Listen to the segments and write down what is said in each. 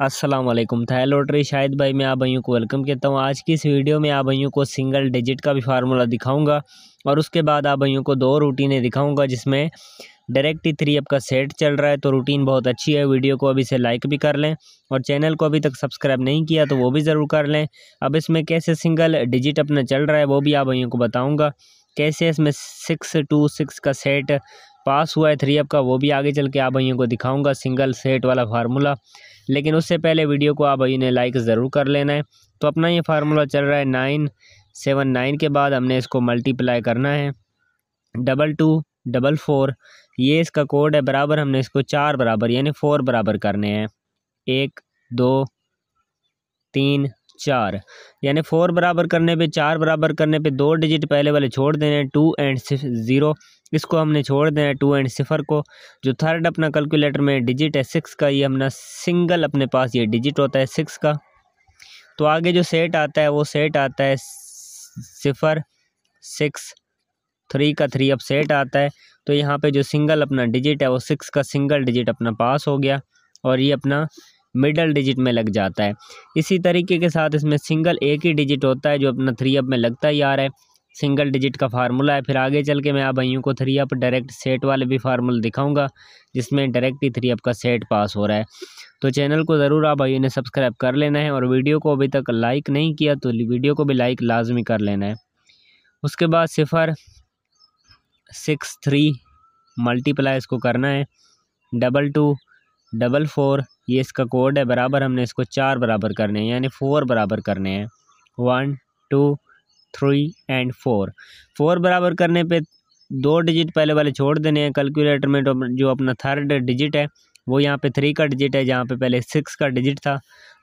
असलम था लॉटरी शाहिद भाई मैं आप भाइयों को वेलकम कहता हूँ आज की इस वीडियो में आप भाइयों को सिंगल डिजिट का भी फार्मूला दिखाऊंगा और उसके बाद आप भाइयों को दो रूटीनें दिखाऊंगा जिसमें डायरेक्ट ही थ्री आपका सेट चल रहा है तो रूटीन बहुत अच्छी है वीडियो को अभी से लाइक भी कर लें और चैनल को अभी तक सब्सक्राइब नहीं किया तो वो भी ज़रूर कर लें अब इसमें कैसे सिंगल डिजिट अपना चल रहा है वो भी आप भाइयों को बताऊँगा कैसे इसमें सिक्स टू सिक्स का सेट पास हुआ है थ्री अप का वो भी आगे चल के आप भाइयों को दिखाऊँगा सिंगल सेट वाला फार्मूला लेकिन उससे पहले वीडियो को आप इन्हें लाइक ज़रूर कर लेना है तो अपना ये फार्मूला चल रहा है नाइन सेवन नाइन के बाद हमने इसको मल्टीप्लाई करना है डबल टू डबल फोर ये इसका कोड है बराबर हमने इसको चार बराबर यानी फ़ोर बराबर करने हैं एक दो तीन चार यानी फोर बराबर करने पे चार बराबर करने पे दो डिजिट पहले वाले छोड़ देने टू एंड ज़ीरो इसको हमने छोड़ देना है टू एंड सिफर को जो थर्ड अपना कैलकुलेटर में डिजिट है सिक्स का ये अपना सिंगल अपने पास ये डिजिट होता है सिक्स का तो आगे जो सेट आता है वो सेट आता है सिफर सिक्स थ्री का थ्री अब सेट आता है तो यहाँ पे जो सिंगल अपना डिजिट है वो सिक्स का सिंगल डिजिट अपना पास हो गया और ये अपना मिडल डिजिट में लग जाता है इसी तरीके के साथ इसमें सिंगल एक ही डिजिट होता है जो अपना थ्री अप में लगता ही आ रहा है सिंगल डिजिट का फार्मूला है फिर आगे चल के मैं आप भाइयों को थ्री अप डायरेक्ट सेट वाले भी फार्मूला दिखाऊंगा जिसमें डायरेक्ट ही थ्री अप का सेट पास हो रहा है तो चैनल को ज़रूर आप भाइयों ने सब्सक्राइब कर लेना है और वीडियो को अभी तक लाइक नहीं किया तो वीडियो को भी लाइक लाजमी कर लेना है उसके बाद सिफ़र सिक्स थ्री मल्टीप्लाई इसको करना है डबल टू डबल फोर ये इसका कोड है बराबर हमने इसको चार बराबर करने हैं यानी फ़ोर बराबर करने हैं one two three and four four बराबर करने पे दो डिजिट पहले वाले छोड़ देने हैं कैलकुलेटर में तो जो अपना थर्ड डिजिट है वो यहाँ पे थ्री का डिजिट है जहाँ पे पहले सिक्स का डिजिट था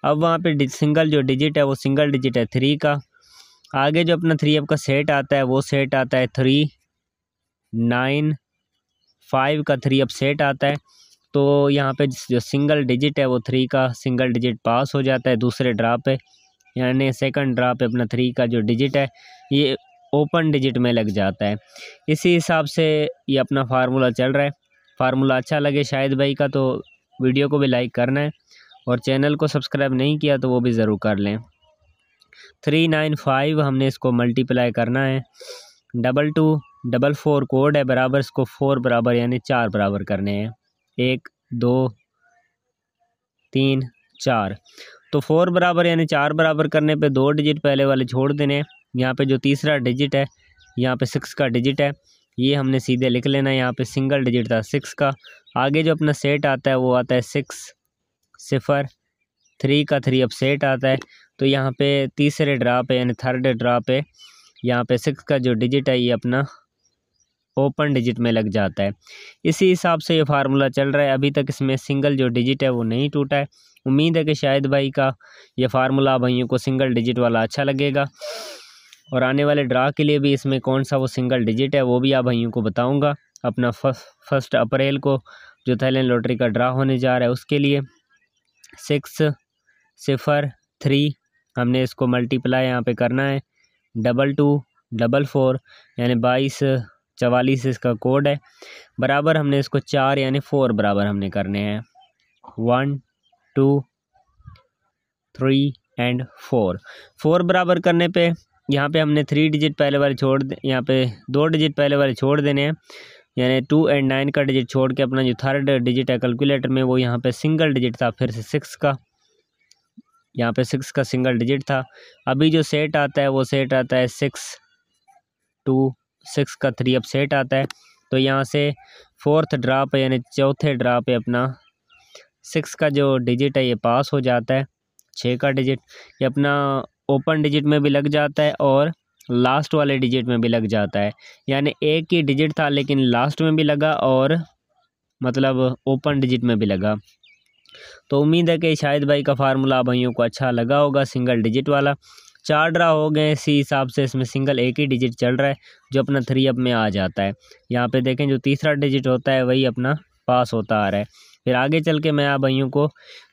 अब वहाँ पे सिंगल जो डिजिट है वो सिंगल डिजिट है थ्री का आगे जो अपना थ्री आपका सेट आता है वो सेट आता है थ्री नाइन फाइव का थ्री अब सेट आता है तो यहाँ पे जो सिंगल डिजिट है वो थ्री का सिंगल डिजिट पास हो जाता है दूसरे ड्रा पे यानी सेकंड ड्रा पे अपना थ्री का जो डिजिट है ये ओपन डिजिट में लग जाता है इसी हिसाब से ये अपना फार्मूला चल रहा है फार्मूला अच्छा लगे शायद भाई का तो वीडियो को भी लाइक करना है और चैनल को सब्सक्राइब नहीं किया तो वो भी ज़रूर कर लें थ्री नाइन फाइव हमने इसको मल्टीप्लाई करना है double two double four code है बराबर इसको फोर बराबर यानी चार बराबर करने हैं एक दो तीन चार तो फोर बराबर यानी चार बराबर करने पे दो डिजिट पहले वाले छोड़ देने यहाँ पे जो तीसरा डिजिट है यहाँ पे सिक्स का डिजिट है ये हमने सीधे लिख लेना है यहाँ पे सिंगल डिजिट था सिक्स का आगे जो अपना सेट आता है वो आता है सिक्स सिफर थ्री का थ्री अब सेट आता है तो यहाँ पे तीसरे ड्रा पे यानी थर्ड ड्रा पे यहाँ पे सिक्स का जो डिजिट है ये अपना ओपन डिजिट में लग जाता है इसी हिसाब से ये फार्मूला चल रहा है अभी तक इसमें सिंगल जो डिजिट है वो नहीं टूटा है उम्मीद है कि शायद भाई का ये फार्मूला भाइयों को सिंगल डिजिट वाला अच्छा लगेगा और आने वाले ड्रा के लिए भी इसमें कौन सा वो सिंगल डिजिट है वो भी आप भाइयों को बताऊँगा अपना फर्स्ट अप्रैल को जो थाईलैंड लॉटरी का ड्रा होने जा रहा है उसके लिए सिक्स सिफर थ्री हमने इसको मल्टीप्लाई यहाँ पे करना है डबल टू डबल फोर यानी बाईस चवालीस इसका कोड है बराबर हमने इसको चार यानी फोर बराबर हमने करने हैं one two three and four four बराबर करने पे यहाँ पे हमने थ्री डिजिट पहले वाले छोड़ दे यहाँ पे दो डिजिट पहले वाले छोड़ देने हैं यानी टू एंड नाइन का डिजिट छोड़ के अपना जो थर्ड डिजिट है कैलकुलेटर में वो यहाँ पे सिंगल डिजिट था फिर से सिक्स का यहाँ पे सिक्स का सिंगल डिजिट था अभी जो सेट आता है वो सेट आता है सिक्स टू सिक्स का थ्री अपसेट आता है तो यहाँ से फोर्थ ड्रा पे यानी चौथे ड्रा पे अपना सिक्स का जो डिजिट है ये पास हो जाता है छः का डिजिट ये अपना ओपन डिजिट में भी लग जाता है और लास्ट वाले डिजिट में भी लग जाता है यानी एक ही डिजिट था लेकिन लास्ट में भी लगा और मतलब ओपन डिजिट में भी लगा तो उम्मीद है कि शायद भाई का फार्मूला भाइयों को अच्छा लगा होगा सिंगल डिजिट वाला चार ड्रा हो गए इसी हिसाब से इसमें सिंगल एक ही डिजिट चल रहा है जो अपना थ्री अप में आ जाता है यहाँ पे देखें जो तीसरा डिजिट होता है वही अपना पास होता आ रहा है फिर आगे चल के मैं आप भाइयों को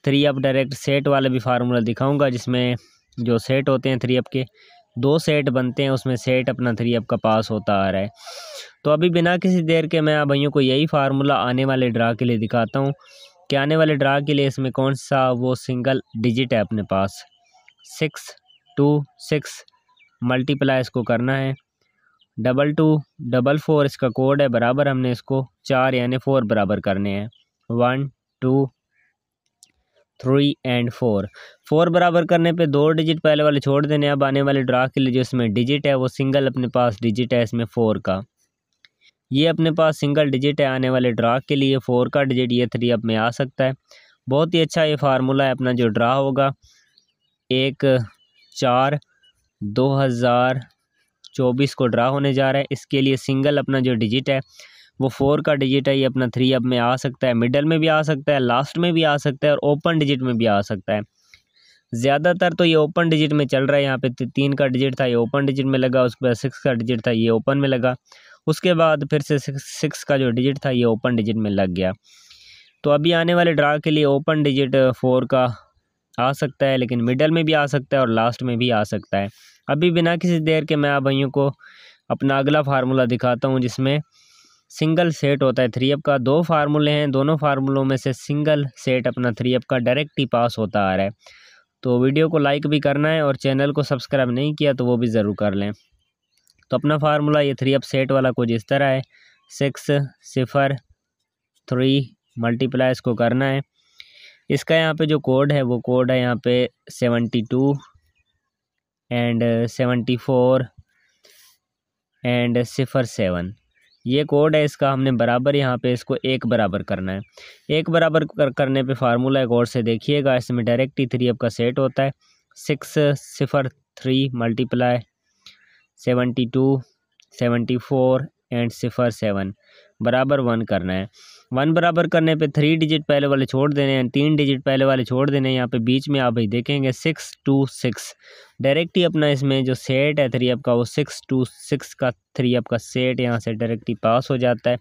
थ्री अप डायरेक्ट सेट वाले भी फार्मूला दिखाऊंगा जिसमें जो सेट होते हैं थ्री अप के दो सेट बनते हैं उसमें सेट अपना थ्री अप का पास होता आ रहा है तो अभी बिना किसी देर के मैं आप भाइयों को यही फार्मूला आने वाले ड्रा के लिए दिखाता हूँ कि आने वाले ड्रा के लिए इसमें कौन सा वो सिंगल डिजिट है अपने पास सिक्स टू सिक्स मल्टीप्लाई इसको करना है डबल टू डबल फोर इसका कोड है बराबर हमने इसको चार यानी फ़ोर बराबर करने हैं one two three and four four बराबर करने पे दो डिजिट पहले वाले छोड़ देने अब आने वाले ड्रा के लिए जो इसमें डिजिट है वो सिंगल अपने पास डिजिट है इसमें फ़ोर का ये अपने पास सिंगल डिजिट है आने वाले ड्रा के लिए फ़ोर का डिजिट ये थ्री अब में आ सकता है बहुत ही अच्छा ये फार्मूला है अपना जो ड्रा होगा एक चार दो हज़ार चौबीस को ड्रा होने जा रहा है इसके लिए सिंगल अपना जो डिजिट है वो फोर का डिजिट है ये अपना थ्री अप में आ सकता है मिडल में भी आ सकता है लास्ट में भी आ सकता है और ओपन डिजिट में भी आ सकता है ज़्यादातर तो ये ओपन डिजिट में चल रहा है यहाँ पे तीन का डिजिट था ये ओपन डिजिट में लगा उसके बाद सिक्स का डिजिट था ये ओपन में लगा उसके बाद फिर से सिक्स का जो डिजिट था ये ओपन डिजिट में लग गया तो अभी आने वाले ड्रा के लिए ओपन डिजिट फोर का आ सकता है लेकिन मिडल में भी आ सकता है और लास्ट में भी आ सकता है अभी बिना किसी देर के मैं आप भाइयों को अपना अगला फार्मूला दिखाता हूँ जिसमें सिंगल सेट होता है थ्री अप का दो फार्मूले हैं दोनों फार्मूलों में से सिंगल सेट अपना थ्री अप का डायरेक्ट ही पास होता आ रहा है तो वीडियो को लाइक भी करना है और चैनल को सब्सक्राइब नहीं किया तो वो भी ज़रूर कर लें तो अपना फार्मूला ये थ्री अप सेट वाला कुछ इस तरह है सिक्स सिफर थ्री मल्टीप्लाई इसको करना है इसका यहाँ पे जो कोड है वो कोड है यहाँ पे seventy two and seventy four and सिफ़र सेवन ये कोड है इसका हमने बराबर यहाँ पे इसको एक बराबर करना है एक बराबर कर करने पे फार्मूला एक और से देखिएगा इसमें डायरेक्ट ही थ्री आपका सेट होता है सिक्स सिफ़र three multiply seventy two seventy four and सिफ़र सेवन बराबर वन करना है वन बराबर करने पे थ्री डिजिट पहले वाले छोड़ देने हैं तीन डिजिट पहले वाले छोड़ देने हैं यहाँ पे बीच में आप भाई देखेंगे सिक्स टू सिक्स डायरेक्ट ही अपना इसमें जो सेट है थ्री अप का वो सिक्स टू सिक्स का थ्री अप का सेट यहाँ से डायरेक्ट ही पास हो जाता है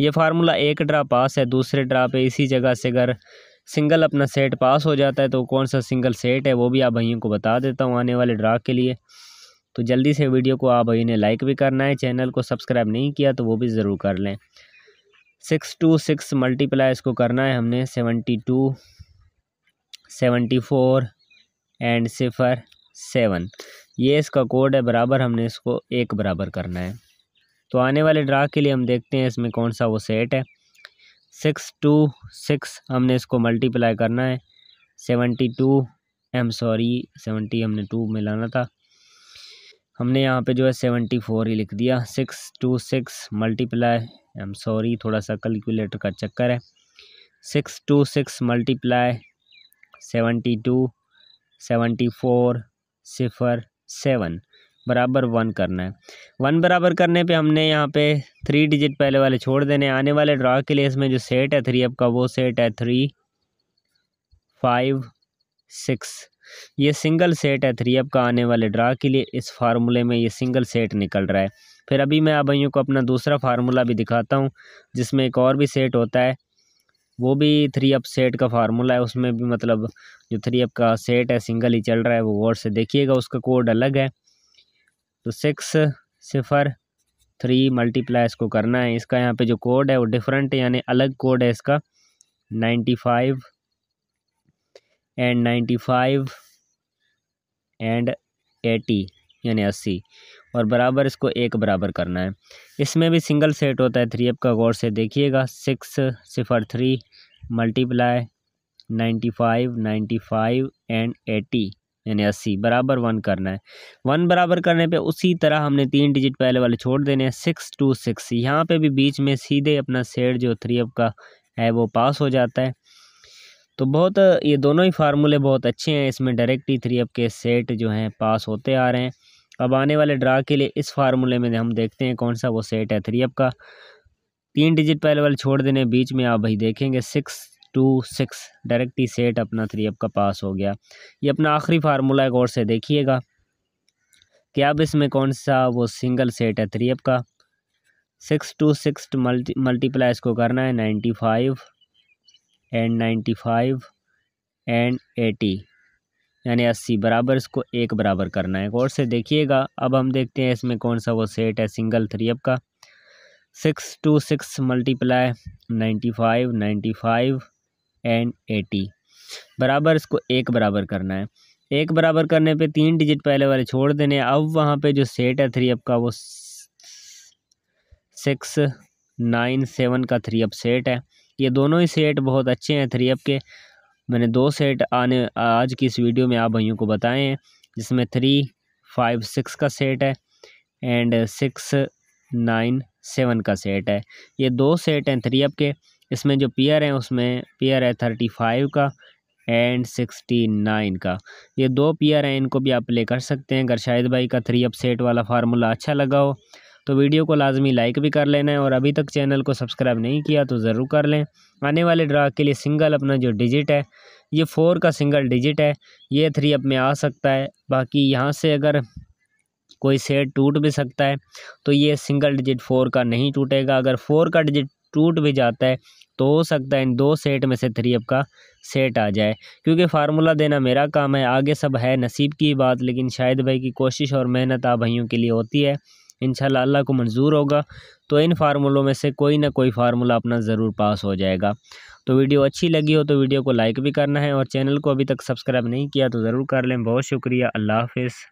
ये फार्मूला एक ड्रा पास है दूसरे ड्रा पे इसी जगह से अगर सिंगल अपना सेट पास हो जाता है तो कौन सा सिंगल सेट है वो भी आप भाइयों को बता देता हूँ आने वाले ड्रा के लिए तो जल्दी से वीडियो को आप भाई ने लाइक भी करना है चैनल को सब्सक्राइब नहीं किया तो वो भी ज़रूर कर लें सिक्स टू सिक्स मल्टीप्लाई इसको करना है हमने seventy two seventy four and सिफर सेवन ये इसका कोड है बराबर हमने इसको एक बराबर करना है तो आने वाले ड्रा के लिए हम देखते हैं इसमें कौन सा वो सेट है सिक्स टू सिक्स हमने इसको मल्टीप्लाई करना है seventy two I'm sorry seventy हमने टू में लाना था हमने यहाँ पे जो है सेवेंटी फोर ही लिख दिया six two six multiply I am sorry थोड़ा सा कैलकुलेटर का चक्कर है six two six multiply seventy two seventy four सिफर सेवन बराबर वन करना है वन बराबर करने पे हमने यहाँ पे थ्री डिजिट पहले वाले छोड़ देने आने वाले ड्रा के लिए इसमें जो सेट है थ्री अप का वो सेट है थ्री फाइव सिक्स ये सिंगल सेट है थ्री अप का आने वाले ड्रा के लिए इस फार्मूले में ये सिंगल सेट निकल रहा है फिर अभी मैं आप को अपना दूसरा फार्मूला भी दिखाता हूँ जिसमें एक और भी सेट होता है वो भी थ्री अप सेट का फार्मूला है उसमें भी मतलब जो थ्री अप का सेट है सिंगल ही चल रहा है वो गौर से देखिएगा उसका कोड अलग है तो सिक्स सिफर थ्री मल्टीप्लाई इसको करना है इसका यहाँ पे जो कोड है वो डिफरेंट यानी अलग कोड है इसका ninety five and ninety five and eighty यानी अस्सी और बराबर इसको एक बराबर करना है इसमें भी सिंगल सेट होता है थ्री एफ का गौर से देखिएगा सिक्स सिफर three multiply ninety five ninety five and eighty यानी अस्सी बराबर वन करना है वन बराबर करने पे उसी तरह हमने तीन डिजिट पहले वाले छोड़ देने हैं सिक्स टू सिक्स यहाँ पे भी बीच में सीधे अपना सेट जो थ्री एफ का है वो पास हो जाता है तो बहुत ये दोनों ही फार्मूले बहुत अच्छे हैं इसमें डायरेक्ट ही थ्री अप के सेट जो हैं पास होते आ रहे हैं अब आने वाले ड्रा के लिए इस फार्मूले में हम देखते हैं कौन सा वो सेट है थ्री अप का तीन डिजिट पहले वाले छोड़ देने बीच में आप भाई देखेंगे सिक्स टू सिक्स डायरेक्ट ही सेट अपना थ्री अप का पास हो गया ये अपना आखिरी फार्मूला एक और से देखिएगा कि अब इसमें कौन सा वो सिंगल सेट है थ्री अप का six two six multi multiply इसको करना है ninety five and ninety five and eighty यानी अस्सी बराबर इसको एक बराबर करना है और से देखिएगा अब हम देखते हैं इसमें कौन सा वो सेट है सिंगल थ्री अप का six two six multiply ninety five ninety five and eighty बराबर इसको एक बराबर करना है एक बराबर करने पे तीन डिजिट पहले वाले छोड़ देने अब वहाँ पे जो सेट है थ्री अप का वो सिक्स नाइन सेवन का थ्री अप सेट है ये दोनों ही सेट बहुत अच्छे हैं थ्री अप के मैंने दो सेट आने आज की इस वीडियो में आप भाइयों को बताए हैं जिसमें थ्री फाइव सिक्स का सेट है एंड सिक्स नाइन सेवन का सेट है ये दो सेट हैं थ्री अप के इसमें जो पेयर हैं उसमें पेयर है थर्टी फाइव का एंड सिक्सटी नाइन का ये दो पेयर हैं इनको भी आप प्ले कर सकते हैं अगर शाहिद भाई का थ्री अप सेट वाला फार्मूला अच्छा लगा हो तो वीडियो को लाजमी लाइक भी कर लेना है और अभी तक चैनल को सब्सक्राइब नहीं किया तो ज़रूर कर लें आने वाले ड्रा के लिए सिंगल अपना जो डिजिट है ये फोर का सिंगल डिजिट है ये थ्री अप में आ सकता है बाकी यहाँ से अगर कोई सेट टूट भी सकता है तो ये सिंगल डिजिट फोर का नहीं टूटेगा अगर फोर का डिजिट टूट भी जाता है तो हो सकता है इन दो सेट में से थ्री अप का सेट आ जाए क्योंकि फार्मूला देना मेरा काम है आगे सब है नसीब की बात लेकिन शायद भाई की कोशिश और मेहनत आ भाइयों के लिए होती है इन अल्लाह को मंजूर होगा तो इन फार्मूलों में से कोई ना कोई फार्मूला अपना ज़रूर पास हो जाएगा तो वीडियो अच्छी लगी हो तो वीडियो को लाइक भी करना है और चैनल को अभी तक सब्सक्राइब नहीं किया तो ज़रूर कर लें बहुत शुक्रिया अल्लाह हाफिज़